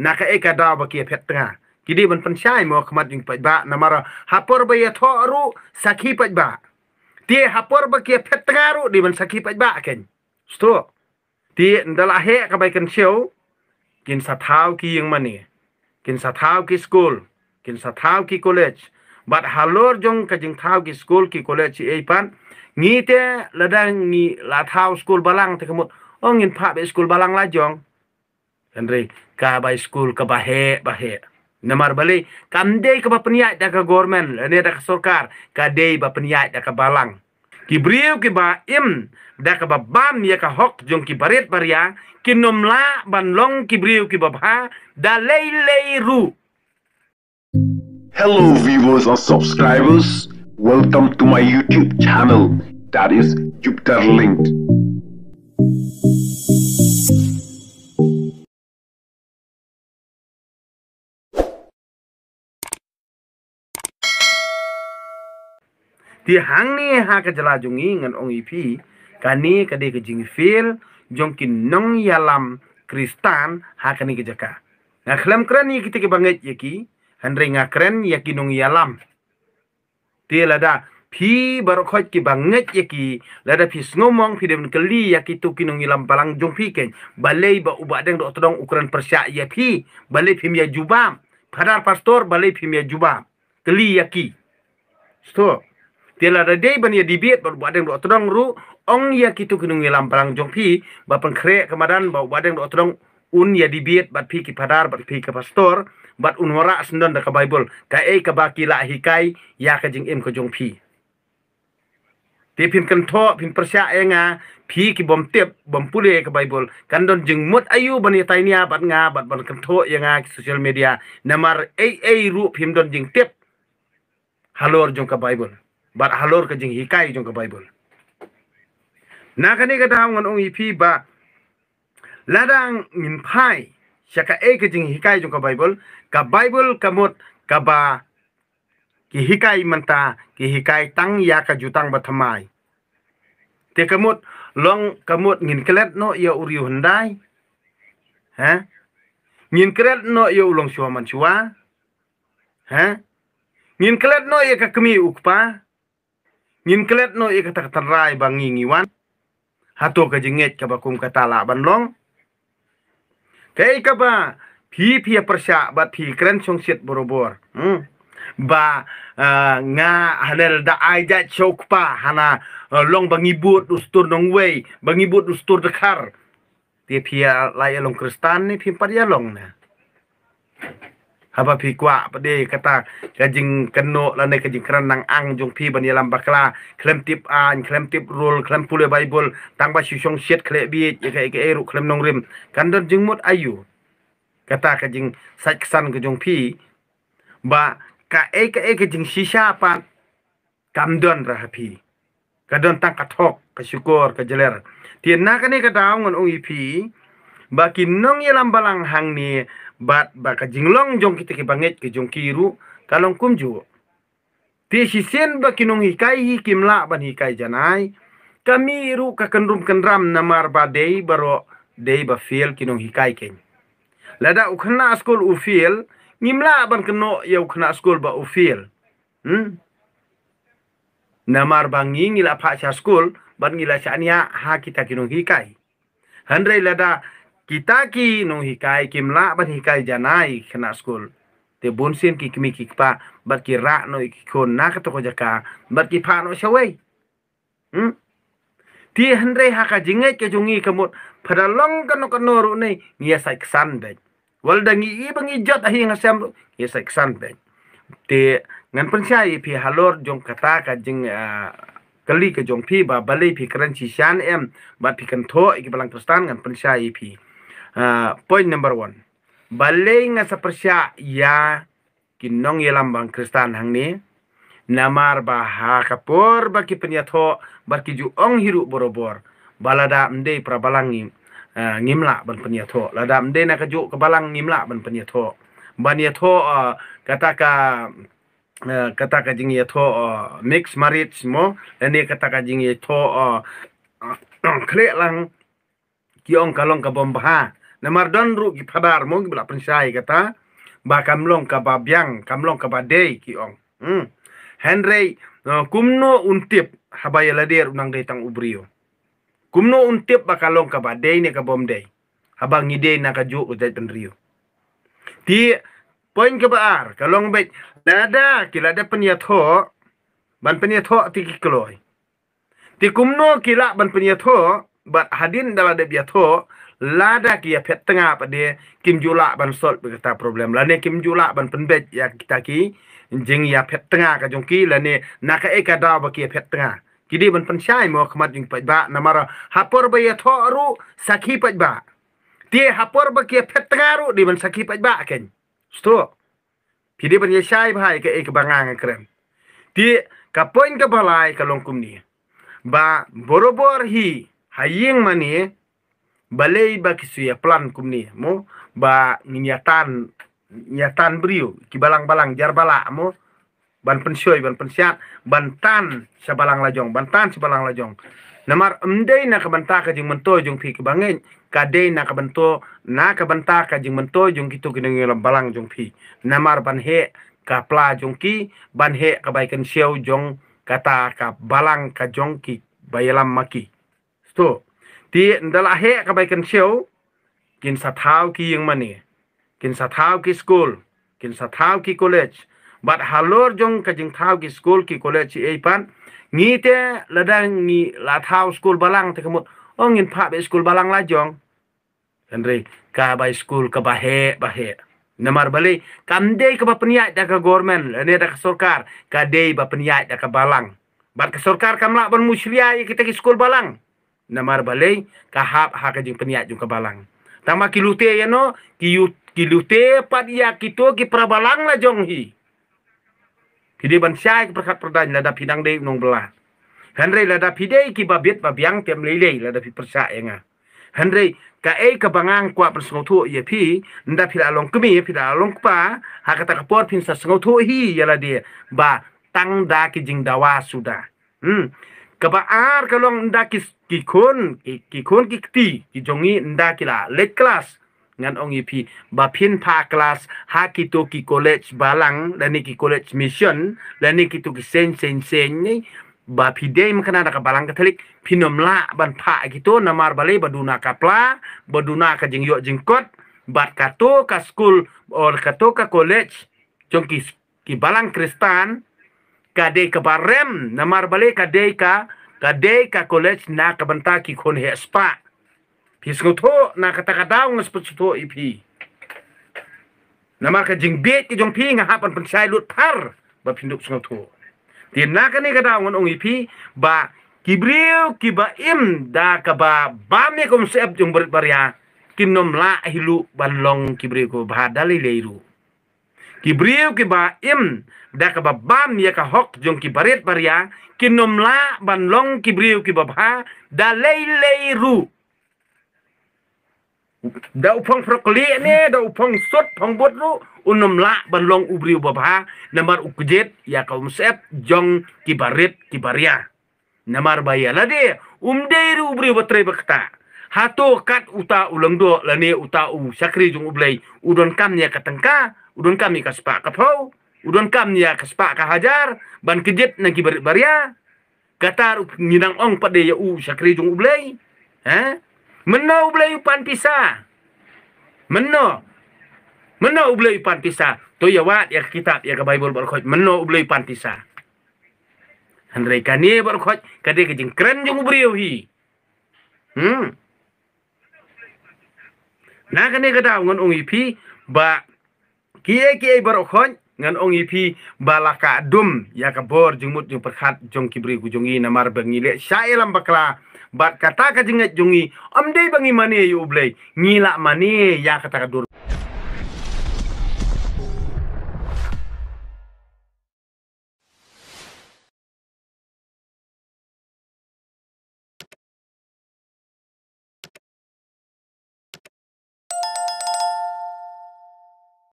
naka eka daw ba kia pet tanga kidi ban panchai mo khmat jing pa ba namara hapor ba ya ru sakhi pa ba ti hapor ba kia tanga ru di ban sakhi pa ba ken sto ti ndala he ka ba ken cheu kin sa thau ki yang mani kin sa thau ki school kin sa thau ki college bat halor jong ka jing ki school ki college ei pan ngite ladang ngi la thau school balang te kamut ongin pa be school balang la jong kanre ka ba school ka ba he namar bali kam ke ka ba peniat da ka government ne da ka sarkar ka dei da ka balang Kibriu brieu ki ba im da ka ba ya ke hok jong ki baret baria ki nomla ban long ki brieu ki ba da lei lei ru hello viewers and subscribers welcome to my youtube channel that is jupiter linked Di hangni ha ka jala jungi ngan ong ipi kani kade de ka jing nong yalam kristan ha kani ka jaka na khlam kran yi ki banget yaki hanre nga kran yaki nong yalam ti lada pi barokot ki banget yaki lada pi ngomong pi dem keli yaki tu ki nong yalam balang jong pi ken balai ba uba deng do todong ukuran Persia ya pi balai pim ya jubam padar pastor balai pim ya jubam keli yaki stop Tiada ada day ban ya dibiat baru badeng dua tudang ru ong ya kita kenungi lampang jong pi bapan kre kemadan bau badeng dua tudang un ya dibiat bat pi ki padar bat pi ke pastor bat un wara sendan da bible ka e ka baki la hikai ya ka jing em jong pi ti pin kan tho pin persya enga pi ki bom tep bom pule ka bible kan don jing mut ayu ban ya tainia bat nga bat ban kan tho ya nga social media namar ei ei ru pin don jing tep halor jong ka bible bar halor ka jing hikai jong ka bible na ka ne ka ta ngon ong ipi ba ladang min pai shaka e ka jing hikai jong ka bible ka bible ka mot ka ba ki hikai manta ki hikai tang ya ka jutang ba thamai te ka mot long ka mot ngin kelet no ya uri hundai ha ngin kelet no ya ulong man shua ha ngin kelet no ya ka kemi ukpa Nyin kelet no ika tak kata rai bang ngingiwan. Hatu ka jenget ka bakum kata la ban long. Kei ke ba pi pi persya ba pi keren song sit borobor. Hmm. Ba uh, nga hanel da aja pa hana uh, long bangibut ustur nong wei bangibut ustur dekar. Dia pia lai long kristan ni pi pad ya long na haba pi kwa pade kata kajing keno la ne kajing kerenang ang jong pi bani lam bakla klem tip an klem tip rul klem pule bible tang ba shisong shet kle bi ye ka ke eru klem nong rim kandon jing mot ayu kata kajing sak san ke jong pi ba ka e ka e kajing shisha pa kamdon rahapi kadon tang kathok ka syukur ka jeler tienna kane ka daungan ong ipi ba kinong yelam balang hang ni bat ba ka jinglong jong kita ke banget ke jong kiru kalong kum ju ti sisen ba kinong hikai hikim kimla ban hikai janai kami ru ka kendrum kendram namar ba dei baro dei ba fiel kinong hikai ken lada ukhna skol u fiel ngimla ban keno ya ukhna skol ba u fiel hmm namar bangi ngila pha skol ban ngila sania ha kita kinong hikai handrai lada kita ki nung hikai kimla bat hikai janai khana skul te bunsin ki kimi ki pa bat ki ra no ki kon na ka to ko bat ki no shawai hm ti hanre ha ka jinge ke jungi long ka no ka no ru nei ngia sai ksan be wal dangi i bangi jot ahi nga sam ngia sai ksan be te ngan pensai phi halor jong kata ka jing kali ke jong phi ba balai kran chi shan em bat phi kan tho ik balang ngan pensai phi Ah, point number one. Balai nga sa persya ya kinong ilambang kristan hang ni. Namar baha kapur baki penyatho baki juong hiru borobor. Balada mde prabalangi uh, ah, ngimla ban penyatho. Lada mde nakaju kebalang ngimla ban penyatho. Banyatho uh, ah, kata ka kata ka jing ye tho mix marriage mo ini katakan ka jing ye lang kiong kalong ka ha namar don ru gi phabar mong bla pensai kata ba kamlong ka ba biang kamlong ka ba dei ki ong hmm henry kumno untip habaya ladir unang tang ubrio kumno untip ba kalong ka ba dei ne ka bom dei habang ide na ka ju utai penrio ti poin ka baar kalong bet lada kilada penyatho ban penyatho ti kikloi ti kumno kila ban penyatho bat hadin dala de biatho lada kia ya pet tengah apa dia kim jula ban sol kita problem lani kim jula ban penbet ya kita ki jeng ya pet tengah ka jongki lani nak e ka da ba kia ya pet tengah kidi ban pensai mo khmat jing pat ba namara hapor ba ya tho ru sakhi pat ba tie hapor ba kia ya pet tengah ru di ban sakhi pat ba ken stro kidi ban ya sai bhai ke ek bangang krem ti ka poin ka balai ka longkum ni ba borobor hi hayeng mani balei ba suya plan kumni mo ba nyatan nyatan brio kibalang-balang bala mo ban pensioy ban pensiat ban tan lajong ban tan lajong namar mdei na kabanta ka jing mento jong pi kebangen kadei na kabanto na kabanta ka jing mento jong kitu kineng balang jong pi namar ban he ka pla jong ki ban he jong kata ka balang ka jong ki bayalam maki sto ti ndala he ka bai kan cheu kin sa thau ki yang mani kin sa thau ki school kin sa thau ki college but halor jong ka jing thau ki school ki college ei pan ngi te ladang ngi la thau school balang te kamut ong in pha be school balang la jong Henry kan ka bai school ka ba he ba he namar bali kamdei ka ke peniat da ka government ne da ka sarkar ka dei ba peniat da ka balang bat ka sarkar kamla ban muslia kita ki school balang namar marbalay kahap hakajing peniat jung kebalang Tama kilute ya no kiut kilute pat ya kito ki prabalang la jong hi. Kidi ban syai ki perkat perdan lada da pinang dei nong belah. Hanrei lada pidei ki babit babiang tem lelei lada pi persa enga. Hanrei ka ei ka bangang kwa persengau ye pi nda pi la long kemi pi la long pa hakata ka por pin sa sengau hi ya la dia ba tang da ki jing dawa sudah. Hmm. Kabaar kalau nda kis kikun kikun kikti kijongi nda kila late class ngan ong ipi ba pin pa kelas ha kito ki college balang lani ki college mission lani kito ki sen sen sen ni ba pidei makana da balang katolik pinom la ban pa kito gitu, namar bale baduna kapla baduna ka jengyo jengkot bat kato ka school or kato ka college jong ki ki balang kristan kadei ka barem na marbale kade ka kade ka college na ka banta ki kon he spa pisngo to na kata kata ng spa ipi na mar ka jingbet ki jong pi nga hapan pensai lut par ba pinduk sngo to na ka ni kata ngon ong ipi ba kibriu kiba im da ka ba ba me kom sep jong berit barya kinom la hilu balong long kibriu ko bahadali leiru Kibriu briw ki ba im da ka ba ya ka hok jong ki baret paria ki nomla ban long ki briw ki ba ba da lei lei ru da upong prokli ne da upong sot pong bot ru unomla ban long ubriw namar ukjet ya ka umsep jong ki baret ki baria namar bayala de umdei ru ubriw ba bakta hato kat uta ulangdo lane uta u sakri jong ublei udon kam ya katengka udon kami ka spa ka kami udon ya ka kahajar ka ban kejep nang ki baria katar nginang ong pade ya u syakri jung ublei ha menau ublei pan pisa menau menau ublei pan pisa to ya wat ya kitab ya ka bible menau ublei pan pisa Andrei kani ya barkhoj kade ke kren keren jung ubriu hi hmm Nah kene kada ngon ong ipi ba kie kie berokhon ngan ong ipi balaka dum ya kebor jumut jung perkhat jong kibri ku jungi namar bengile syailam bakla bat kata kajengat jengat jungi om bangi mane yu blai ngila mane ya kata ka dur